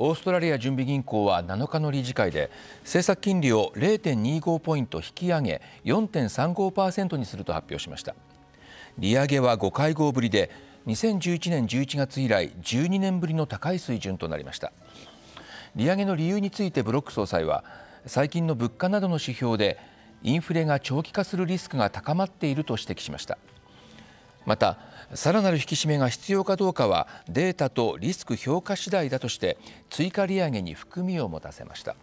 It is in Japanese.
オーストラリア準備銀行は7日の理事会で政策金利を0.25ポイント引き上げ4.35%にすると発表しました利上げは5会合ぶりで2011年11月以来12年ぶりの高い水準となりました利上げの理由についてブロック総裁は最近の物価などの指標でインフレが長期化するリスクが高まっていると指摘しましたまたさらなる引き締めが必要かどうかはデータとリスク評価次第だとして追加利上げに含みを持たせました。